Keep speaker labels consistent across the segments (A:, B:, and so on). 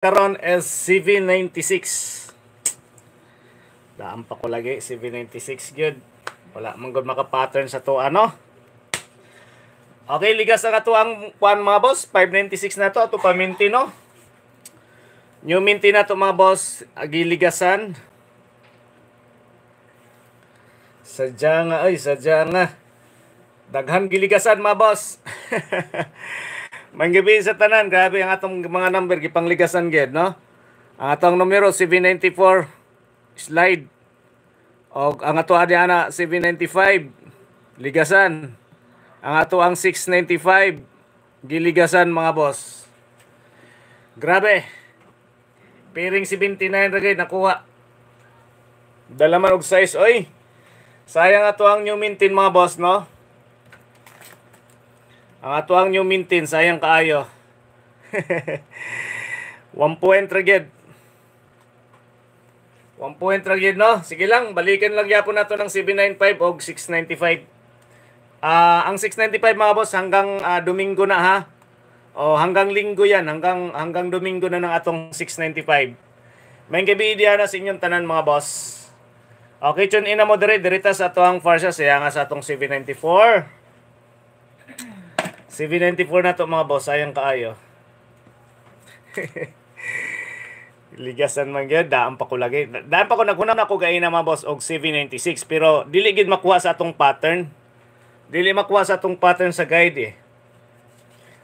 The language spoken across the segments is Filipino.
A: Caron SCV96 Daan pa ko lagi CV96 good Wala man good maka-pattern sa to ano Okay ligas ang ato ang kuan mga boss 596 na to ato pa minti no New minti na to mga boss agiligasan Sadya nga ay sadya nga Daghan giligasan mga boss Manggabi sa tanan, grabe ang atong mga number gipangligasan gid, no? Ang atong numero 794 slide. Og ang ato adi ana 795 ligasan. Ang ato ang 695 giligasan mga boss. Grabe. Piring 79 ra gid nakuha. Dalaman og size oy. Sayang ato ang new mintin mga boss, no? Ang atuang new mintin, sayang kaayo. 1 point ragid. 1 point ragid no. Sige lang, balikan lang yapon nato ng 795 og 695. Ah, uh, ang 695 mga boss hanggang uh, Domingo na ha. O hanggang linggo 'yan, hanggang hanggang Domingo na ng atong 695. May gabi diyan na sa inyong tanan mga boss. Okay, tune in na mo dire dirita sa atoang farsa siya nga sa atong 794. 794 na to mga boss, sayang kaayo. Ligasan man gyud daan pa ko lagi. Daan pa ko naghunam na ko gaina mga boss og 796 pero dili gid makuha sa atong pattern. Dili makuha sa atong pattern sa guide eh.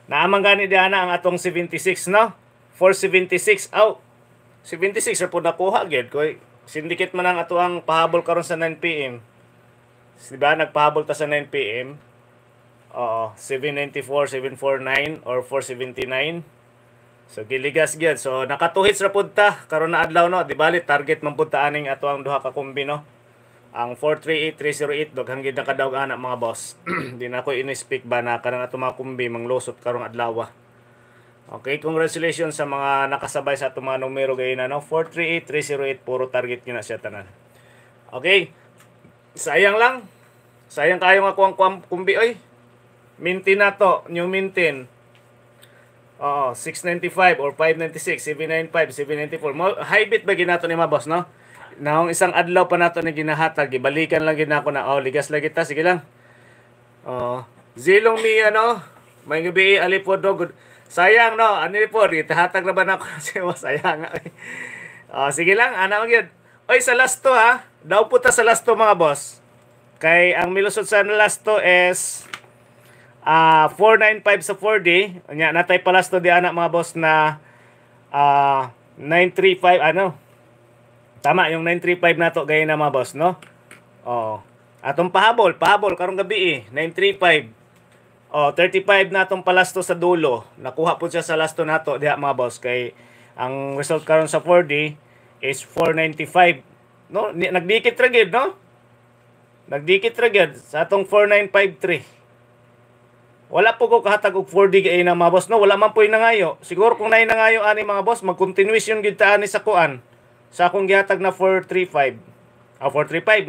A: Naamang gani diana ang atong 76 no? 476 out. Oh, 76 ra pud nakuha gyud ko. Syndicate man ang ato ang pahabol karon sa 9 PM. Diba nagpahabol ta sa 9 PM? Oo, 794, 749 or 479. So giligas gyud. So naka 2 hits ra pud ta karon na adlaw no, di bali target man pud ta aning ato duha ka kombi no. Ang 438308 daghang gid nakadaog ana mga boss. di na ko ini-speak ba na kanang ato mga kombi manglusot karong adlaw. Ah. Okay, congratulations sa mga nakasabay sa itong mga numero gay na, no? 438308 puro target niya na siya tanan. Okay, sayang lang. Sayang kayo nga kuang kumbi, oy. Mintin na to, new Mintin. Oo, 695 or 596, 795, 794. high bit ba ginato ni mga boss, no? Naong isang adlaw pa nato ni ginahatag, Ibalikan lang gid nako na. Oh, ligas lang kita, sige lang. Oh, zilong mi ano, may gabi alipod do. Good. Sayang no, ano po, hatag na ba nako si oh, sayang. oh, sige lang, ana mo gyud. Oy, sa last to ha. Daw puta sa last to mga boss. Kay ang milusot sa last to is uh, ah, 495 sa 4D nya natay pala to di anak mga boss na uh, ah, 935 ano tama yung 935 nato gaya na mga boss no oh atong pahabol pahabol karong gabi eh 935 oh 35 natong palasto sa dulo nakuha po siya sa lasto nato diha mga boss kay ang result karon sa 4D is 495 no nagdikit ra no nagdikit ra sa atong 4953 wala po ko kahatag og 4D kay na mga boss no, wala man po ngayo Siguro kung nay ngayo ani mga boss, mag-continuation gid ta ani sa kuan. Sa akong gihatag na 435. Ah 435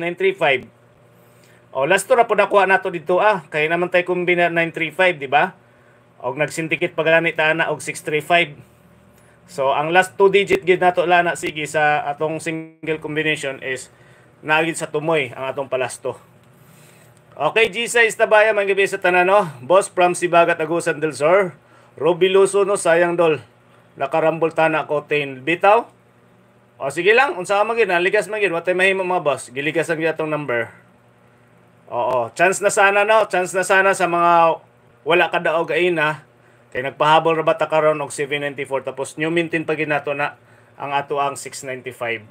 A: 935. oh last to ra po nakuha nato dito ah, kay naman tay kumbina 935, di ba? Og nagsindikit pagalani ta na og 635. So ang last two digit gid nato lana sige sa atong single combination is nagid sa tumoy ang atong palasto. Okay, Gisa Istabaya, manggabi sa tanan, no? Boss from Sibagat, Agusan del Sur. Ruby Luso, no? Sayang dol. Nakarambol tana ko, tain. Bitaw? O sige lang, unsa ka magin, naligas magin. Watay mahimo mga boss. Giligas ang yatong number. Oo, chance na sana, no? Chance na sana sa mga wala ka daog aina. Kay nagpahabol ra bata karon og 794 tapos new mintin pa gid na ang ato ang 695.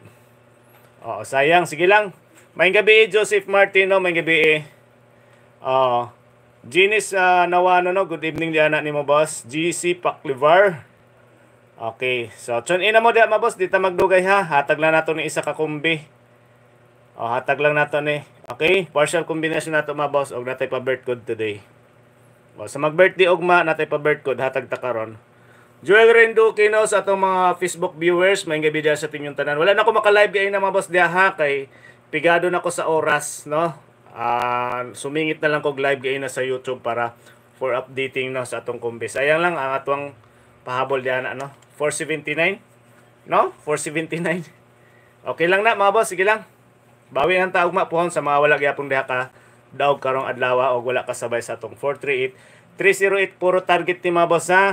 A: Oo, sayang. Sige lang. May gabi, Joseph Martino. May gabi, eh. Oo. Ah, Ginis uh, ah, Nawano, no? Good evening di anak ni mo, boss. GC Paklivar. Okay. So, tune in na mo di, ma, boss. Dita magdugay, ha? Hatag lang nato ni isa ka kumbi. O, hatag lang nato ni. Okay? Partial combination nato, ma, boss. Og natay pa birth code today. O, sa mag-birthday og ma, natay pa birth code. Hatag ta karon. Joel Rendo Kino sa atong mga Facebook viewers, may gabi dyan sa tinyong tanan. Wala na ako makalive kayo na ma, boss diya ha, kay pigado na ko sa oras, no? uh, sumingit na lang kog live gay na sa YouTube para for updating na sa atong kumbis. Ayan lang ang atong pahabol diyan ano, 479. No? 479. Okay lang na mga boss, sige lang. Bawi ang taog mapuhon sa mga wala gyapon diha ka daw karong adlaw o wala ka sabay sa atong 438. 308 puro target ni mga boss ha.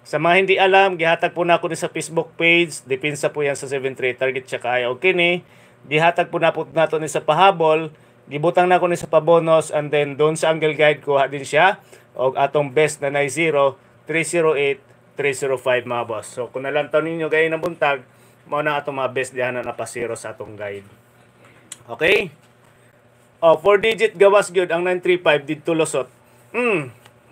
A: Sa mga hindi alam, gihatag po na ako ni sa Facebook page. Depensa po yan sa 73 target siya kaya. Okay ni. Gihatag po na po nato ni sa pahabol gibutang na ko ni sa pabonus and then doon sa angle guide ko din siya og atong best na 90 308 305 mga boss so kung nalantaw ninyo gaya ng buntag mao na atong mga best diha na napasiro sa atong guide okay oh 4 digit gawas gyud ang 935 didto losot mm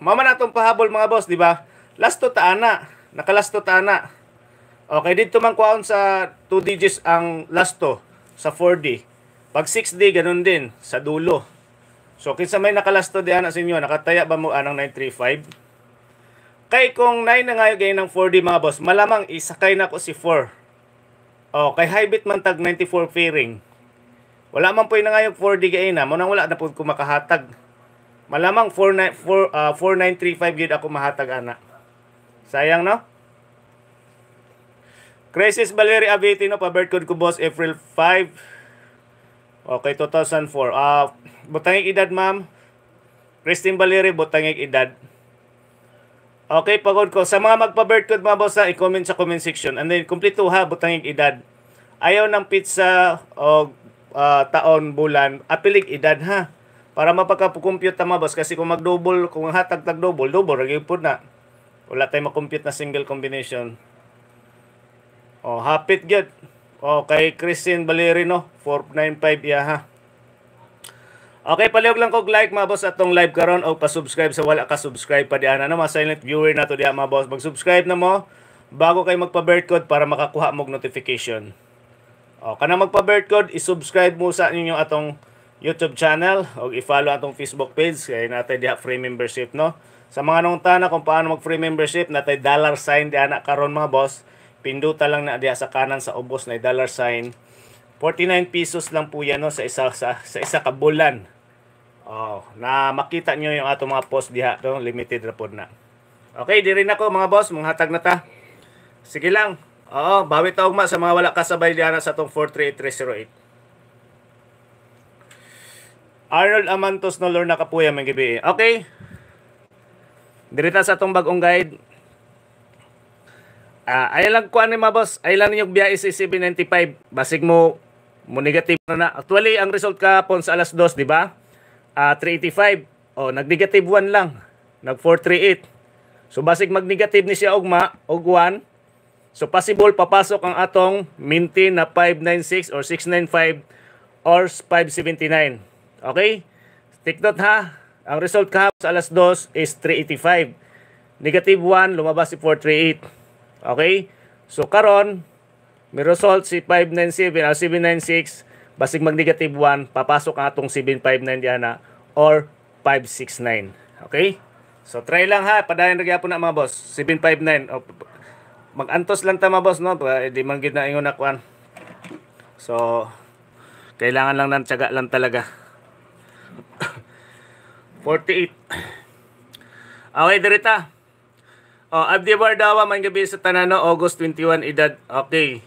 A: mama na atong pahabol mga boss di ba last to taana nakalast to taana okay didto man kuhaon sa 2 digits ang last to sa 4D pag 6D, ganun din, sa dulo. So, kinsa may nakalasto di anak sa inyo, nakataya ba mo anang ah, 935? Kay kung 9 na ngayon yung ng 4D mga boss, malamang isakay na ko si 4. Oh, kay hybrid man tag 94 fairing. Wala man po yung ngayon 4D gayon na, ah. munang wala na po ko makahatag. Malamang 49, 4, uh, 4935 yun ako mahatag ana. Sayang no? Crisis Valerie Avitino, pabird code ko boss April 5. Okay, 2004. Uh, butangig edad, ma'am. Christine Valerie, butangig edad. Okay, pagod ko. Sa mga magpa birthcode mga boss, i-comment sa comment section. And then, kumplito ha, butangig edad. Ayaw ng pizza o uh, taon, bulan, apilig edad ha. Para mapagkapukompute na mga boss. Kasi kung mag-double, kung hatag tag-double, double, double po na. Wala tayong makompute na single combination. O, oh, hapit good. Okay, oh, Christine Valerino, 495 iya ha. Okay, palihog lang kog like mga boss atong live karon o pa-subscribe sa wala ka subscribe pa diana ano, na mga silent viewer na to diha mga boss. Mag-subscribe na mo bago kay magpa-birth code para makakuha mog notification. O, kana magpa-birth code, i-subscribe mo sa ninyo atong YouTube channel o i-follow atong Facebook page kay natay diha free membership no. Sa mga nung tana kung paano mag free membership natay dollar sign di diana karon mga boss Pinduta lang na diya sa kanan sa ubos na dollar sign. 49 pesos lang po yan no, sa isa sa, sa isa ka bulan. Oh, na makita nyo yung ato mga post diha no, limited na pod na. Okay, diri na ko mga boss, mga hatag na ta. Sige lang. Oo, bawi ta ma sa mga wala kasabay diha sa tong 438308. Arnold Amantos no Lord nakapuya man gibi. Okay. Dirita sa atong bagong guide Uh, ah, ay lang kuan ni boss, ay lang yung biyahe sa 795. Basig mo mo negative na na. Actually, ang result ka po sa alas 2, di ba? Uh, ah, 385. Oh, nag-negative 1 lang. Nag 438. So basig mag-negative ni siya og ma og 1. So possible papasok ang atong minti na 596 or 695 or 579. Okay? Take note ha. Ang result ka sa alas 2 is 385. Negative 1, lumabas si 438. Okay? So karon, may result si 597 o 796 basig mag negative 1 papasok ang atong 759 diha na or 569. Okay? So try lang ha, padayon ra po na mga boss. 759 o magantos lang ta mga boss no, di man gid na ingon na kwan. So kailangan lang ng tiyaga lang talaga. 48. Okay, dirita. Oh, Abdi Bardawa, man gabi sa Tanano, August 21, edad. Okay.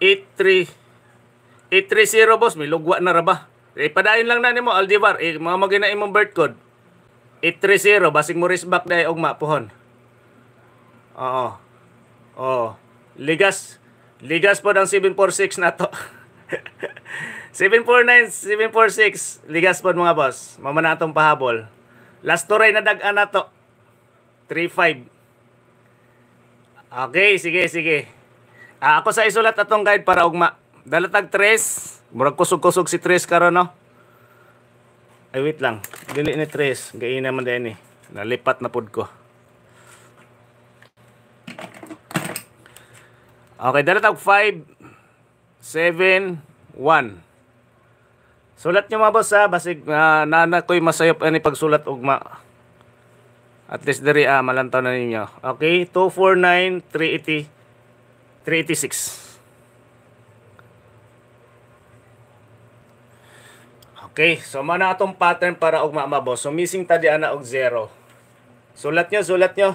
A: 8 3 boss. May lugwa na ra ba? Eh, padayon lang na nimo, Aldivar. Eh, mga magina imong birth code. 830, 3 Basing mo back dahi og mapuhon. Oo. Oo. Ligas. Ligas po ng 746 na to. 749, 746. Ligas po mga boss. Mamana atong pahabol. Last to ray na dagan na to. 3-5. Okay, sige, sige. Ah, ako sa isulat atong guide para ugma. Dalatag 3. Murag kusog-kusog si 3 karon no. Ay wait lang. Dili ni 3. Gaina man din eh. Nalipat na pod ko. Okay, dalatag 5 7 1 Sulat nyo mga boss ha, basig uh, ah, nana ko'y masayop ani pagsulat ugma. At least diri ah, malantaw na ninyo. Okay, 249 380 386. Okay, so mana atong pattern para ugma mabos. So missing tadi ana og zero. Sulat nyo, sulat nyo.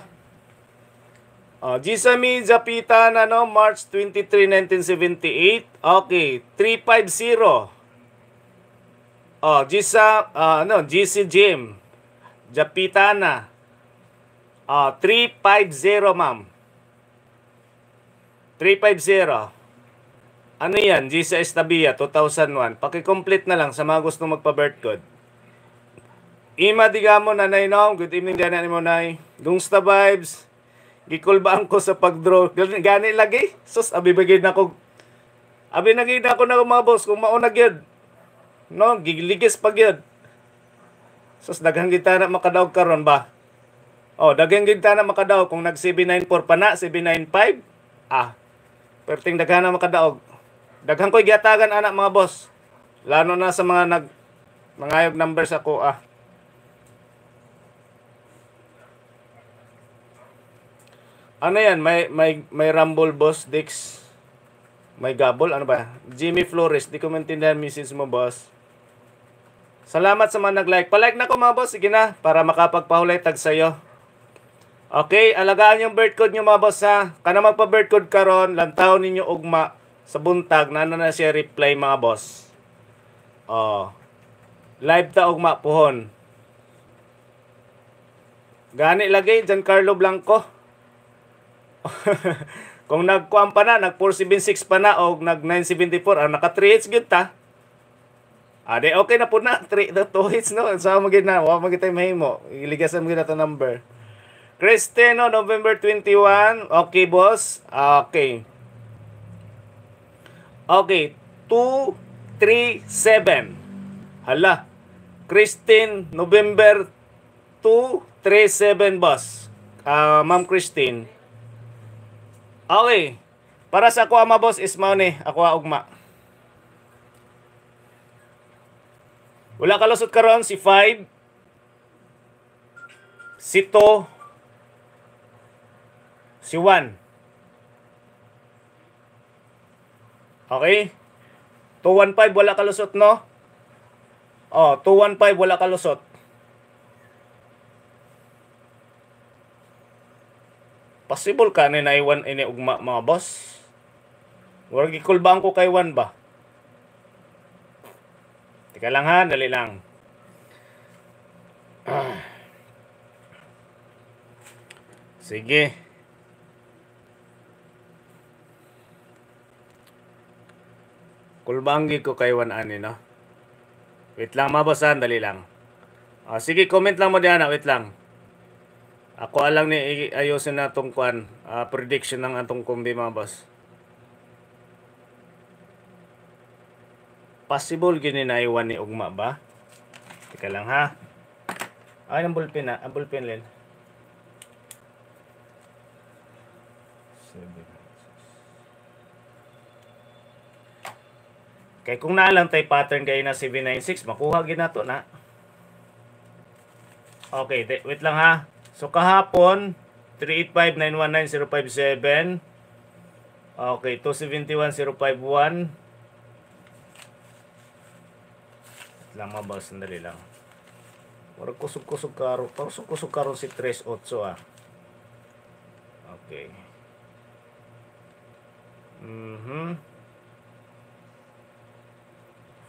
A: Oh, Gisami Zapita na no March 23, 1978. Okay, 350. Oh, Gisa, uh, ah, ano, GC Jim. Japitana. Uh, ah, 350, ma'am. 350. Ano yan? Gisa Estabia, 2001. Paki-complete na lang sa mga gustong magpa-birth code. Ima digamo nanay no. Good evening dyan ni mo nay. Dungsta vibes. Gikulbaan ko sa pag-draw. Gani lagi. Sus, abibigay na ko. Abi nagina ko na mga boss kung maunag yun. No, gigligis pa gyud. Sus daghang gitana makadaog karon ba? Oh, daghang gitana makadaog kung nag 794 pa na 795. Ah. Perting daghan na makadaog. Daghang koy gihatagan anak mga boss. Lalo na sa mga nag mangayog numbers ako ah. Ano yan? May, may, may Rumble Boss Dix. May Gabol? Ano ba? Jimmy Flores. Di ko maintindihan Mrs. mo, boss. Salamat sa mga nag-like. Palike na ko mga boss. Sige na, para makapagpahulay tag sa'yo. Okay, alagaan yung birth code nyo mga boss ha. Kana magpa-birth code karon, lantaw ninyo ugma sa buntag na na siya reply mga boss. Oh. Live ta ugma puhon. Gani lagi Giancarlo Blanco. Kung nagkuan pa na, nag 476 pa na o nag 974, ah, naka 3 hits gyud ta. Ade, ah, okay na po na. 3 the two hits, no? Sa so, magid na. Wa magid tayo mahimo. Iligasan mo na to number. Cristino, November 21. Okay, boss. Okay. Okay. 2, 3, 7. Hala. Christine, November 2, 3, 7, boss. Uh, Ma'am Christine. Okay. Para sa ako, ama boss, is mauni. Ako, ugma. Wala kalusot karon si 5 si 2 si 1. Okay? 215 wala kalusot no? Oh, 215 wala kalusot. Possible ka na naiwan ini ugma mga boss. Wala gikulbaan ko kay 1 ba? Teka lang ha, dali lang. Sige. Kulbangi ko kay Juan Ani, no? Wait lang, mabasahan, dali lang. Ah, sige, comment lang mo diyan, wait lang. Ako alang ni ayosin na itong kwan, uh, prediction ng atong kumbi, mabas. possible gini na iwan ni ugma ba teka lang ha ay ang bullpen na ang bullpen len Kay kung naalang tay pattern kay na 796, makuha gid nato na. Okay, wait lang ha. So kahapon 385919057 Okay, 271051 lang mga boss sandali lang parang kusog-kusog karo parang kusog-kusog karo si 3.8 ah okay mhm mm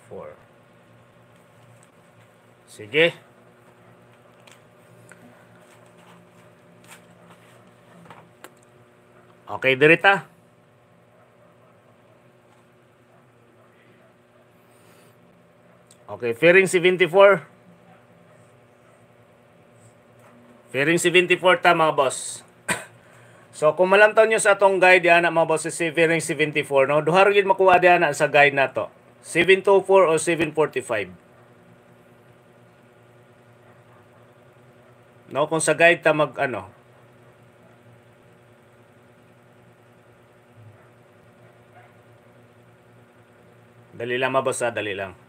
A: 4 sige okay dirita Okay, fairing 74. Fairing 74 ta mga boss. so kung malantaw nyo sa atong guide yan mga boss si fairing 74 no. Duhar gyud makuha diyan sa guide nato. 724 o 745. No, kung sa guide ta mag ano. Dali lang mabasa, ah, dali lang.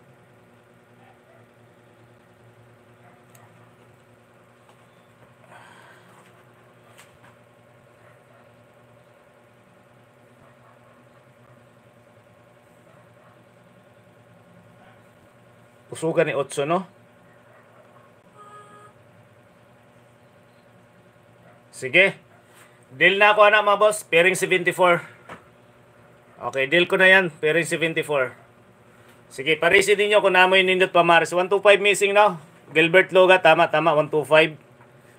A: Usugan ni Otso, no? Sige. Deal na ako na mga boss. Pairing 74. Okay, deal ko na yan. Pairing 74. Sige, parisin ninyo kung namoy nindot pamaris. 125 missing now. Gilbert Loga, tama, tama. 125.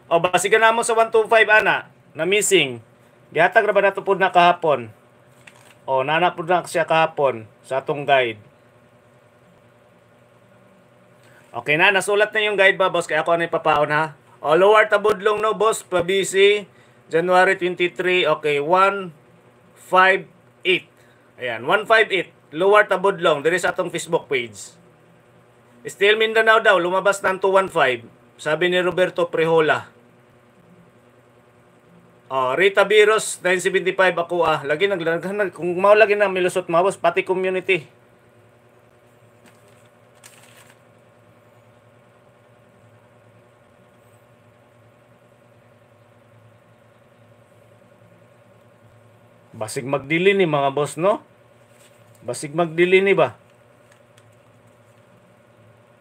A: O, basigan na mo sa 125, ana. Na missing. Gihatag na ba na po na kahapon? O, nanapod na siya kahapon sa atong guide. Okay na, nasulat na yung guide ba, boss? Kaya ako na ipapaon ha? O, oh, lower tabudlong no, boss? Pabisi, January 23, okay, 158. Ayan, 158. Lower tabudlong, diri sa atong Facebook page. Still Mindanao daw, lumabas ng 215. Sabi ni Roberto Prihola. Oh, Rita Virus 975 ako ah. Lagi nag, nag, kung mao lagi na milusot mabos pati community. Basig magdili ni mga boss, no? Basig magdili ni ba?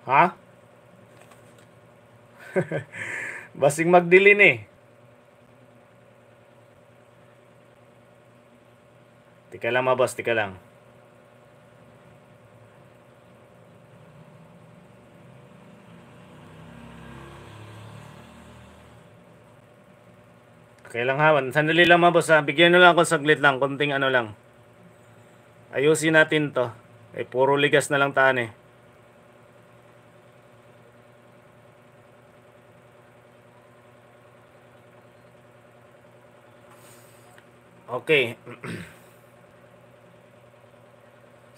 A: Ha? Basig magdili ni. Tika lang mabas, tika lang. Okay lang ha, Sandali lang mga boss ha. Bigyan nyo lang ako saglit lang. konting ano lang. Ayusin natin to. Eh puro ligas na lang taan eh. Okay.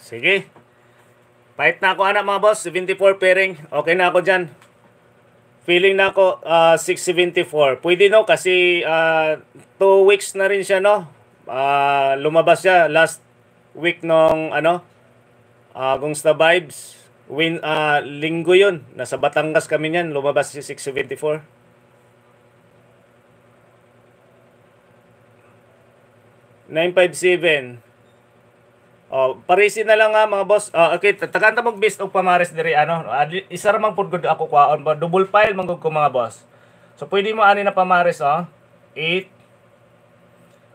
A: Sige. Pahit na ako anak mga boss. 74 pairing. Okay na ako dyan. Feeling na ako uh, ah, 674. Pwede no kasi uh, two weeks na rin siya no. Uh, lumabas siya last week nung ano uh, Gungsta Vibes. Win, uh, linggo yun. Nasa Batangas kami niyan. Lumabas si 674. 957 Oh, parisin na lang nga ah, mga boss. Uh, okay, taganta mong based og pamares diri ano. Ah, isa ra man pud gud ako kwa on double file man ko mga boss. So pwede mo ani na pamares oh. 8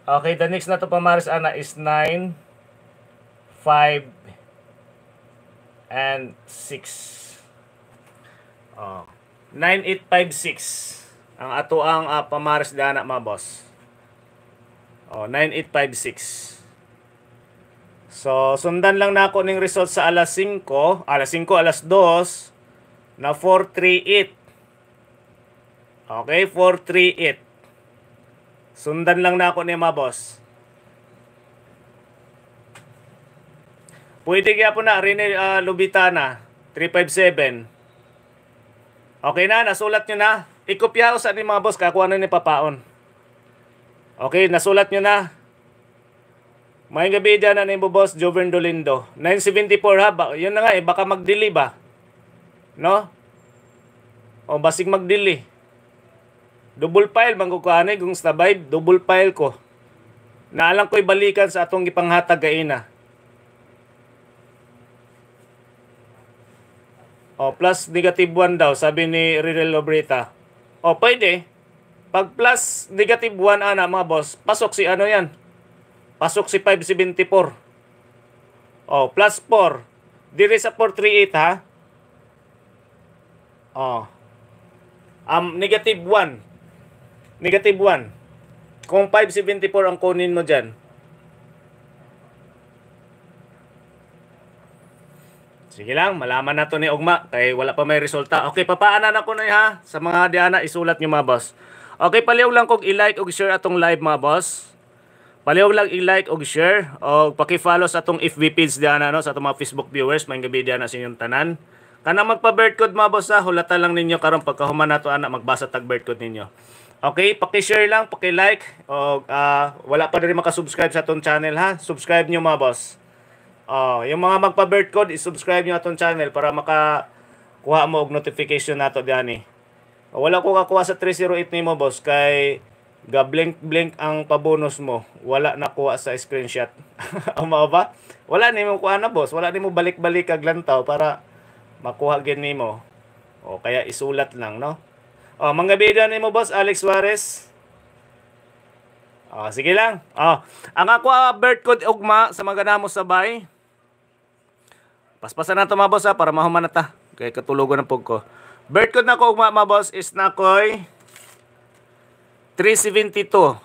A: Okay, the next na to pamares ana is 9 5 and 6. Oh. 9856 ang ato ang uh, pamares dana mga boss. Oh, 9856. So, sundan lang nako ning ng result sa alas 5, alas 5, alas 2, na 438. Okay, 438. Sundan lang nako ni ma boss. Pwede kaya po na, Rene uh, Lubitana, 357. Okay na, nasulat nyo na. Ikopya ko sa ating mga boss, kakuha na ni Papaon. Okay, nasulat nyo na. May gabi dyan, ano yung boss? Joven Dolindo. 974 ha? Ba yun na nga eh, baka mag magdili ba? No? O basig magdili. Double file, mangkukuhanay, kung stabay, double file ko. Naalang ko'y balikan sa atong ipanghatag gaina. O, plus negative 1 daw, sabi ni Rirel Lobreta. O, pwede. Pag plus negative 1, ana, mga boss, pasok si ano yan? Pasok si 574. Oh, plus 4. Dire sa 438 ha. Oh. Um, negative 1. Negative 1. Kung 574 ang kunin mo diyan. Sige lang, malaman na to ni Ugma. Kay wala pa may resulta. Okay, papaanan ako na ha. Sa mga diana, isulat nyo mga boss. Okay, paliw lang kog i-like o share atong live mga boss. Palihog lang i-like og share og paki-follow sa atong FB page diyan no sa atong mga Facebook viewers may gabi diyan sa inyong tanan. Kana magpa-birth code mga boss ha, hulata lang ninyo karon pagkahuman nato ana magbasa tag birth code ninyo. Okay, paki-share lang, paki-like og uh, ah, wala pa rin maka-subscribe sa atong channel ha. Subscribe nyo mga boss. Oh, uh, yung mga magpa-birth code, i-subscribe nyo atong channel para maka kuha mo og notification nato diyan ni. Eh. Wala ko kakuha sa 308 nimo boss kay Gablink-blink ang pabonus mo. Wala nakuha sa screenshot. Ama ba? Wala ni mo kuha na boss. Wala ni mo balik-balik kag lantaw para makuha gid nimo. O kaya isulat lang no. O manggabida nimo boss Alex Suarez. O sige lang. oh ang ako ah, birth code ugma sa mga ganamo sabay. Paspasan na to mga boss ha, ah, para mahuman na ta. Kay katulogan na pug ko. Birth code na ko ugma mga boss is nakoy 372.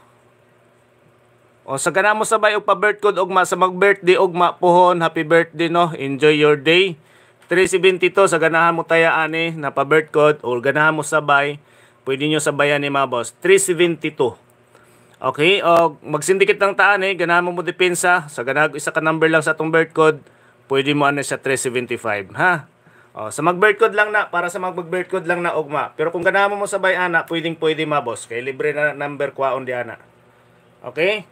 A: O sa mo sabay og pa-birth code og sa mag-birthday og mapuhon, happy birthday no. Enjoy your day. 372 sa ganahan mo taya ani eh, na pa-birth code o ganahan mo sabay, pwede nyo sabayan ni eh, ma boss. 372. Okay, og magsindikit lang ta eh ganahan mo mo depensa sa ganag isa ka number lang sa atong birth code, pwede mo ani sa 375 ha. Oh, sa mag-birth code lang na, para sa mag-birth code lang na ugma. Pero kung ganahan mo mo sabay ana, pwedeng pwede ma, boss. Kay libre na number kwaon di ana. Okay?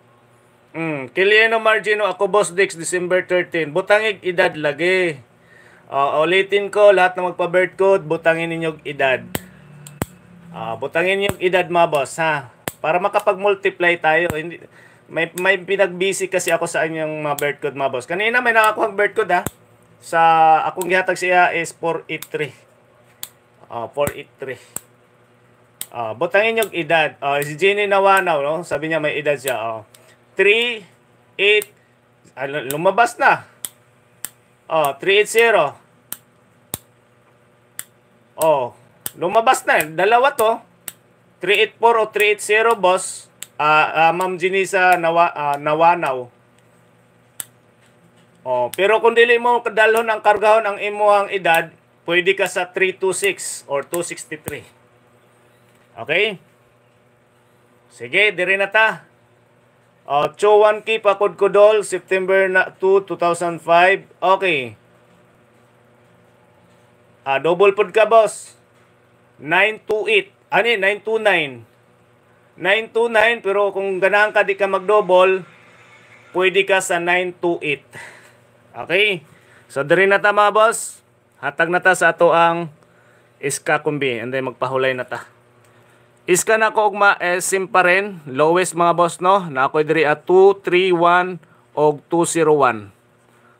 A: Mm, Kiliano Margino, ako boss Dix, December 13. Butangig edad lagi. Uh, ulitin ko, lahat na magpa-birth code, butangin ninyong edad. Uh, butangin ninyong edad ma, boss, ha? Para makapag-multiply tayo. Hindi, may, may pinag-busy kasi ako sa inyong mga birth code mga boss. Kanina may nakakuha birth code, ha? sa akong gihatag siya is 483. Uh, 483. Uh, butangin yung edad. Uh, si Jenny Nawanaw, no? sabi niya may edad siya. Oh. 3, 8, uh, lumabas na. Uh, 380. Oh, lumabas na. Dalawa to. 384 o 380, boss. Uh, uh, Ma'am Jenny sa Nawa, uh, Nawanaw. Oh, pero kung dili mo kadalhon ang kargahon ang imo ang edad, pwede ka sa 326 or 263. Okay? Sige, dire na ta. Oh, Chowan Ki Pakudkudol, September na 2, 2005. Okay. Ah, double pod ka, boss. 928. Ani, 929. 929, pero kung ganahan ka, di ka mag-double, pwede ka sa 928. Okay? So diri na ta mga boss. Hatag na ta sa ato ang iska kumbi and then magpahulay na ta. Iska na ko ugma eh, sim pa rin. Lowest mga boss no. Na ako diri at 231 og 201.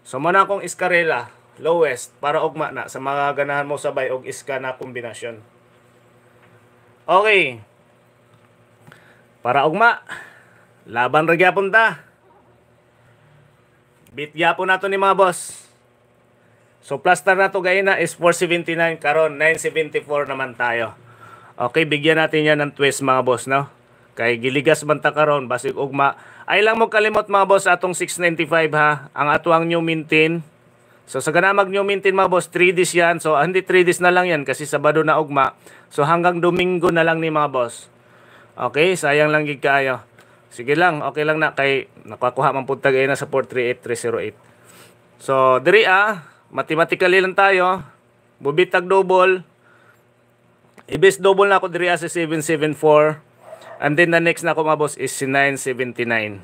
A: So mo akong iskarela lowest para ugma na sa mga ganahan mo sabay og iska na kombinasyon. Okay. Para ugma laban ra gyapon ta. Bitya po nato ni mga boss. So plaster na to gaya na is 479 karon 974 naman tayo. Okay, bigyan natin yan ng twist mga boss, no? Kay giligas man ta karon basig ugma. Ay lang mo kalimot mga boss atong 695 ha. Ang atuang new maintain. So sa ganang mag new maintain mga boss 3 days yan. So hindi 3 days na lang yan kasi Sabado na ugma. So hanggang Domingo na lang ni mga boss. Okay, sayang lang gig kaayo. Sige lang, okay lang na kay nakakuha man pud tag na sa 438308. So diri ah, mathematically lang tayo. Bubitag double. Ibis double na ako diri ah, sa 774. And then the next na ako mga boss is si 979.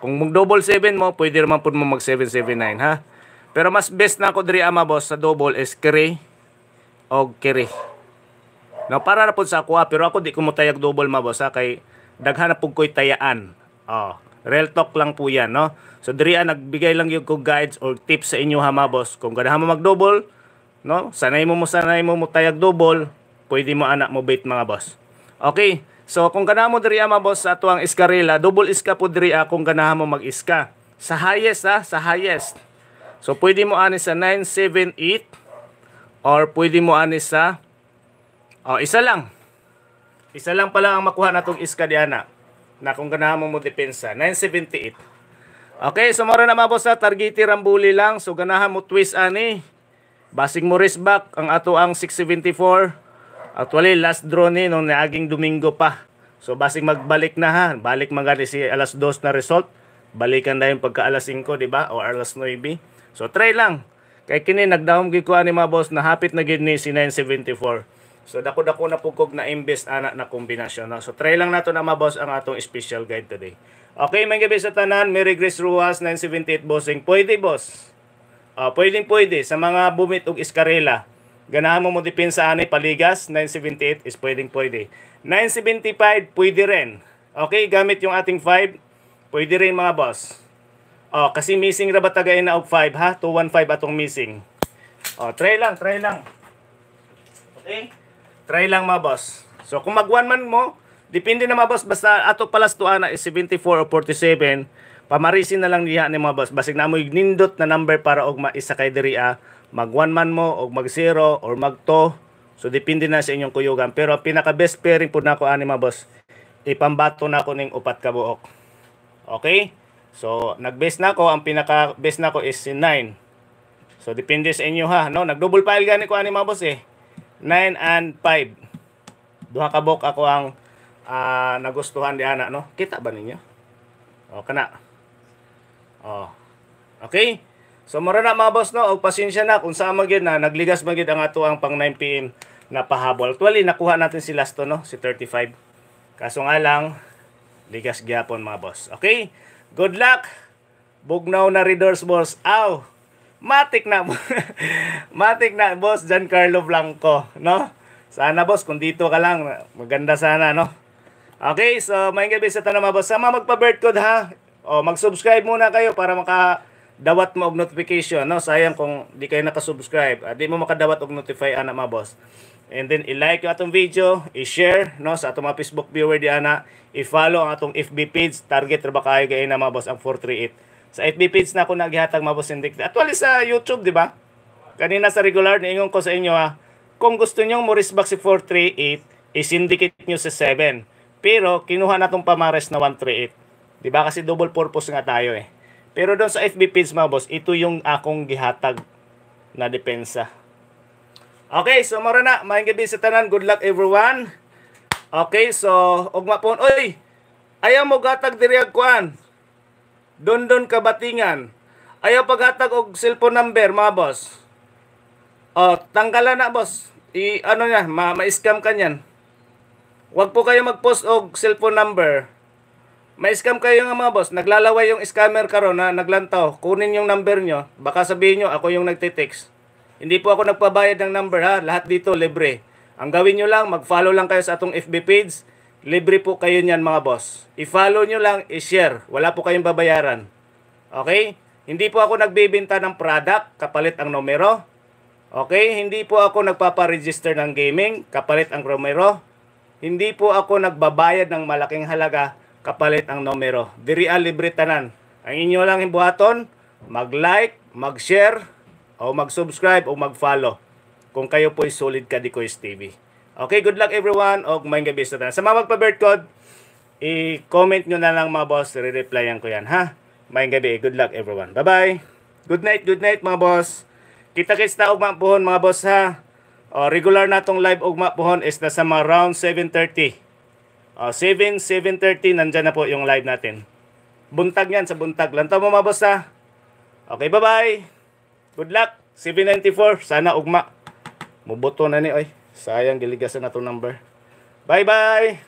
A: Kung mag double 7 mo, pwede naman pud mo mag 779 ha. Pero mas best na ako diri ama ah, boss sa double is og o kere. Now para na pud sa ako pero ako di ko mo tayag double ma boss ha kay daghan na pug koy tayaan. Oh, real talk lang po 'yan, no? So diri ah, nagbigay lang yung ko guides or tips sa inyo ha mga boss. Kung ganahan mo magdouble, no? Sanay mo mo sanay mo mo tayag double, pwede mo anak mo bait mga boss. Okay. So kung ganahan mo diri ah, mga boss sa atuang iskarela, double iska po diri ah, kung ganahan mo mag-iska. Sa highest ha, sa highest. So pwede mo ani sa 978 or pwede mo ani sa oh, isa lang isa lang pala ang makuha natong iska diana na kung ganahan mo mo depensa. 978. Okay, so mara na mabos sa targeti rambuli lang. So ganahan mo twist ani. Basing mo wrist back ang ato ang 674. Actually, last draw ni nung naaging Domingo pa. So basing magbalik na ha. Balik magani si alas 2 na result. Balikan na yung pagka alas 5, di ba? O alas 9. So try lang. Kay kini nagdahom gid ko ani mga boss na hapit na gid ni si 974. So dako-dako na pugog na imbes ana na kombinasyon. No? So try lang nato na maboss ang atong special guide today. Okay, may gabi sa tanan. Merry Grace Ruas 978 bossing. Pwede boss. Uh, pwedeng pwede sa mga bumit og iskarela. Ganahan mo mo dipin sa paligas 978 is pwedeng pwede. 975 pwede ren. Okay, gamit yung ating 5. Pwede rin mga boss. Oh, kasi missing ra ba tagay na og 5 ha? 215 atong missing. Oh, try lang, try lang. Okay? Try lang mga boss. So kung mag one man mo, depende na mga boss basta ato palastuan na is 74 or 47 pamarisin na lang niya ni mga boss basig na mo ignindot na number para og maisa kay diri ah, mag one man mo og mag 0 or mag 2 so depende na sa inyong kuyugan pero ang pinaka best pairing po nako ani mga boss ipambato na ko ning upat ka buok okay so nag-base na ko ang pinaka base na ko is 9 so depende sa inyo ha no nag double file gani ko ani mga boss eh 9 and 5. Duha ka buok ako ang uh, nagustuhan di ana no. Kita ba ninyo? oh kana. oh Okay? So mura na mga boss no, og pasensya na kung sa man gyud na nagligas magid ang ato ang pang 9 PM na pahabol. Actually nakuha natin si last no, si 35. Kaso nga lang ligas gyapon mga boss. Okay? Good luck. Bugnaw na readers boss. Aw matik na matik na boss Giancarlo Blanco no sana boss kung dito ka lang maganda sana no okay so may gabi sa tanong mga boss sama magpa birthcode ha o mag-subscribe muna kayo para maka dawat mo og notification no sayang kung di kayo naka-subscribe di mo makadawat og notify ana mga boss and then i-like yung atong video i-share no sa atong mga Facebook viewer di ana i-follow ang atong FB page target ra ba kayo kay na mga boss ang 438 sa FB page na ako naghihatag mabos At Actually sa YouTube, di ba? Kanina sa regular, niingon ko sa inyo ha. Ah, kung gusto nyo Morris Box 438, isindicate nyo sa 7. Pero, kinuha na tong pamares na 138. Di ba? Kasi double purpose nga tayo eh. Pero doon sa FB page mga boss, ito yung akong gihatag na depensa. Okay, so mara na. Maayong gabi sa tanan. Good luck everyone. Okay, so ugma po. Oy, ayaw mo gatag diri kuan don don kabatingan. Ayaw paghatag og cellphone number mga boss. O, tanggalan na boss. I ano na ma, ma-scam ka niyan. Huwag po kayo mag-post og cellphone number. Ma-scam kayo nga mga boss. Naglalaway yung scammer karon na naglantaw. Kunin yung number nyo. Baka sabihin nyo ako yung nagtitext. Hindi po ako nagpabayad ng number ha. Lahat dito libre. Ang gawin nyo lang, mag-follow lang kayo sa atong FB page. Libre po kayo niyan mga boss. I-follow nyo lang, i-share. Wala po kayong babayaran. Okay? Hindi po ako nagbebenta ng product, kapalit ang numero. Okay? Hindi po ako nagpapa-register ng gaming, kapalit ang numero. Hindi po ako nagbabayad ng malaking halaga, kapalit ang numero. Diri libre tanan. Ang inyo lang yung buhaton, mag-like, mag-share, o mag-subscribe, o mag-follow. Kung kayo po ay solid ka di TV. Okay, good luck everyone og may gabi sa tanan. Sa mga magpa-birth code, i-comment nyo na lang mga boss, re-replyan ko yan ha. May gabi, good luck everyone. Bye-bye. Good night, good night mga boss. Kita-kits na og puhon mga boss ha. O, regular natong live og puhon is na sa mga round 7.30. O, 7, 7.30, nandyan na po yung live natin. Buntag yan sa buntag. Lantaw mo mga boss ha. Okay, bye-bye. Good luck. 794, sana ugma. Mubuto na ni oy. Sayang, giligasan na to number. Bye-bye!